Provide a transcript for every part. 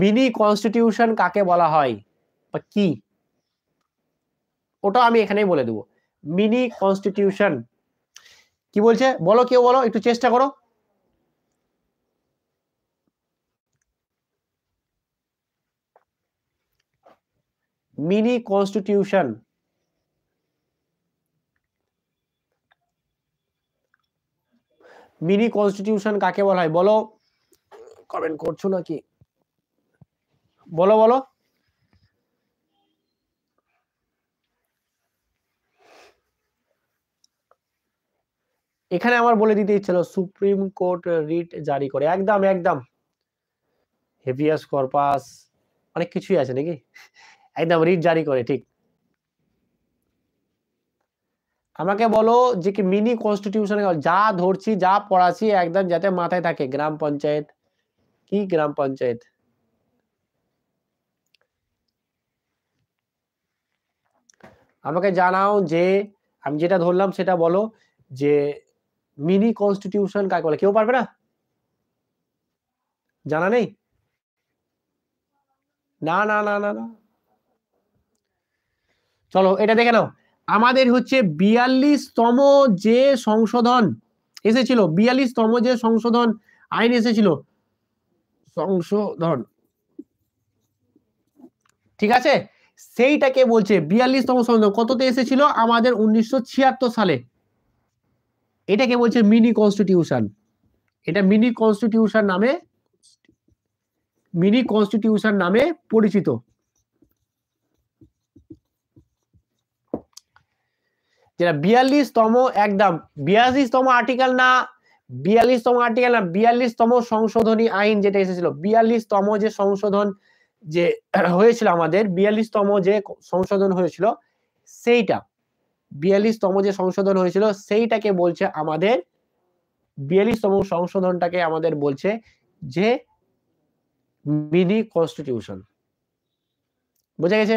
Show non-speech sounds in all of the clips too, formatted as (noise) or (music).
mini constitution কাকে বলা হয় বা কি ওটা আমি এখানেই বলে দেব মিনি কনস্টিটিউশন কি বলছে বলো কেউ বলো একটু চেষ্টা করো মিনি কনস্টিটিউশন মিনি কনস্টিটিউশন কাকে বলা হয় বলো কমেন্ট করছো নাকি বলো বলো এখানে আমার বলে দিতে ইচ্ছে হলো সুপ্রিম কোর্ট রিট জারি করে একদম একদম হেভিয়াস কর্পাস অনেক কিছুই আছে নাকি একদম রিট জারি করে ঠিক আমাকে বলো যে কি মিনি কনস্টিটিউশন যা ধরছি যা পড়াছি একদম যাতে মাথায় থাকে গ্রাম পঞ্চায়েত কি গ্রাম পঞ্চায়েত আমাকে জানাও যে আমি যেটা ধরলাম সেটা বলো যে মিনি কনস্টিটিউশন কাকে বলে কেউ পারবে না জানা নেই না না না না না চলো এটা দেখে নাও আমাদের হচ্ছে বিয়াল্লিশতম যে সংশোধন এসেছিল বিয়াল্লিশতম যে সংশোধন আইন এসেছিল সংশোধন ঠিক আছে সেইটাকে বলছে বিয়াল্লিশতম সংবিধান কততে এসেছিল আমাদের উনিশশো সালে এটাকে বলছে মিনি কনস্টিটিউশন এটা মিনি কনস্টিটিউশন নামে মিনি কনস্টিটিউশন নামে পরিচিত যেটা বিয়াল্লিশতম একদম বিয়াল্লিশতম আর্টিকেল না বিয়াল্লিশতম আর্টিকেল না বিয়াল্লিশতম সংশোধনী আইন যেটা এসেছিল বিয়াল্লিশতম যে সংশোধন যে হয়েছিল আমাদের বিয়াল্লিশতম যে সংশোধন হয়েছিল সেইটা বিয়াল্লিশতম যে সংশোধন হয়েছিল সেইটাকে বলছে আমাদের বিয়াল্লিশতম সংশোধনটাকে আমাদের বলছে যে মিনি কনস্টিটিউশন বোঝা গেছে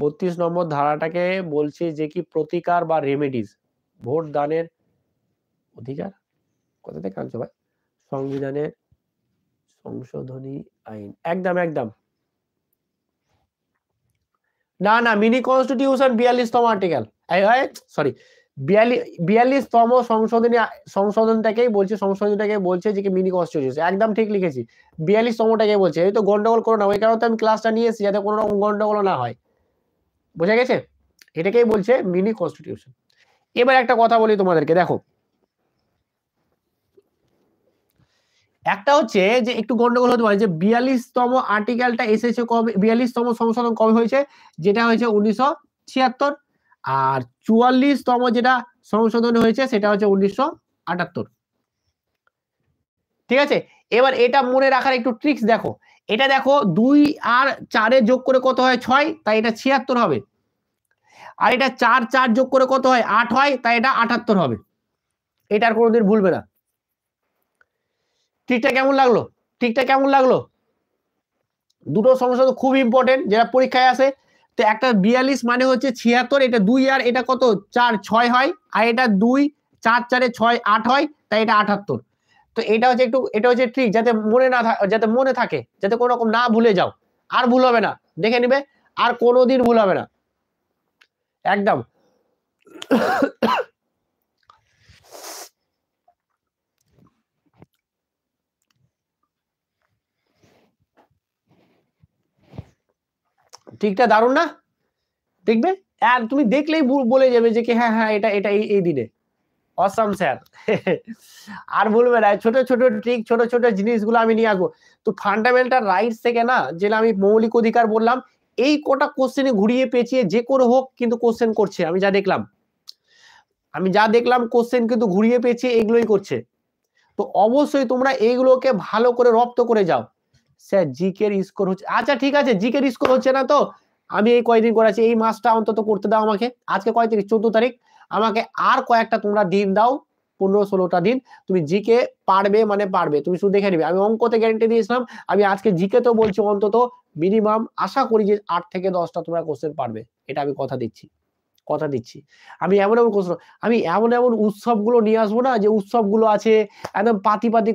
বত্রিশ নম্বর ধারাটাকে বলছে যে কি প্রতিকার বা রেমেডিজ ভোট দানের অধিকার কোথা থেকে আনছো ভাই সংবিধানের সংশোধনী আইন একদম একদম না না মিনি কনস্টিটিউশন বিয়াল্লিশতম আর্টিকেল সরি বিয়াল্লিশতম সংশোধনী সংশোধনটাকেই বলছে সংশোধনটাকে বলছে যে মিনি কনস্টিটিউশন একদম ঠিক লিখেছি বিয়াল্লিশতমটাকে বলছে এই তো গন্ডগোল করো না ওই কারণে তো আমি ক্লাসটা নিয়ে এসেছি যাতে কোনো রকম গন্ডগোল না হয় বোঝা গেছে এটাকেই বলছে মিনি কনস্টিটিউশন এবার একটা কথা বলি তোমাদেরকে দেখো একটা হচ্ছে যে একটু গন্ডগোল হতে পারে যে বিয়াল্লিশতম আর্টিকেলটা এসেছে কবে বিয়াল্লিশতম সংশোধন কবে হয়েছে যেটা হয়েছে উনিশশো ছিয়াত্তর আর চুয়াল্লিশতম যেটা সংশোধন হয়েছে সেটা হচ্ছে উনিশশো আটাত্তর ঠিক আছে এবার এটা মনে রাখার একটু ট্রিক্স দেখো এটা দেখো দুই আর চারে যোগ করে কত হয় ছয় তাই এটা ছিয়াত্তর হবে আর এটা চার চার যোগ করে কত হয় আট হয় তাই এটা আটাত্তর হবে এটা আর কোনোদিন ভুলবে না ট্রিকটা কেমন লাগলো ট্রিকটা কেমন লাগলো দুটো সমস্যা তো খুব ইম্পর্টেন্ট যেটা পরীক্ষায় আসে তো একটা বিয়াল্লিশ মানে হচ্ছে ছিয়াত্তর এটা দুই আর এটা কত চার ছয় হয় আর এটা দুই চার চারে ছয় আট হয় তাই এটা আটাত্তর তো এটা হচ্ছে একটু এটা হচ্ছে ট্রিক যাতে মনে না যাতে মনে থাকে যাতে কোনো রকম না ভুলে যাও আর ভুল হবে না দেখে নেবে আর কোনোদিন ভুল হবে না একদম ট্রিকটা দারুণ না দেখবে আর তুমি দেখলেই বলে যাবে যে কি হ্যাঁ হ্যাঁ এটা এটা এই এই দিনে অসাম স্যার (laughs) আর বলবে না ছোট ছোট ট্রিক ছোট ছোট জিনিসগুলো আমি নিয়ে আসবো তো ফান্ডামেন্টাল রাইটস থেকে না যেটা আমি মৌলিক অধিকার বললাম এই কটা কোশ্চেনে ঘুরিয়ে পেঁচিয়ে যে করে হোক কিন্তু কোশ্চেন করছে আমি যা দেখলাম আমি যা দেখলাম কোশ্চেন কিন্তু ঘুরিয়ে পেঁচিয়ে এগুলোই করছে তো অবশ্যই তোমরা এইগুলোকে ভালো করে রপ্ত করে যাও স্যার জিকের স্কোর হচ্ছে আচ্ছা ঠিক আছে জিকের স্কোর হচ্ছে না তো আমি এই কয়দিন করেছি এই মাসটা অন্তত করতে দাও আমাকে আজকে কয় তারিখ চোদ্দ তারিখ আমাকে আর কয়েকটা তোমরা দিন দাও পনেরো ষোলোটা দিন তুমি জিকে পারবে মানে পারবে তুমি শুধু দেখে নেবে আমি অঙ্কতে গ্যারেন্টি দিয়েছিলাম আমি আজকে জিকে তো বলছি অন্তত মিনিমাম আশা করি যে আট থেকে দশটা তোমরা কোশ্চেন পারবে এটা আমি কথা দিচ্ছি কথা দিচ্ছি আমি এমন এমন কোশ্চেন আমি এমন এমন উৎসবগুলো নিয়ে আসবো না যে উৎসবগুলো আছে একদম পাতি পাতি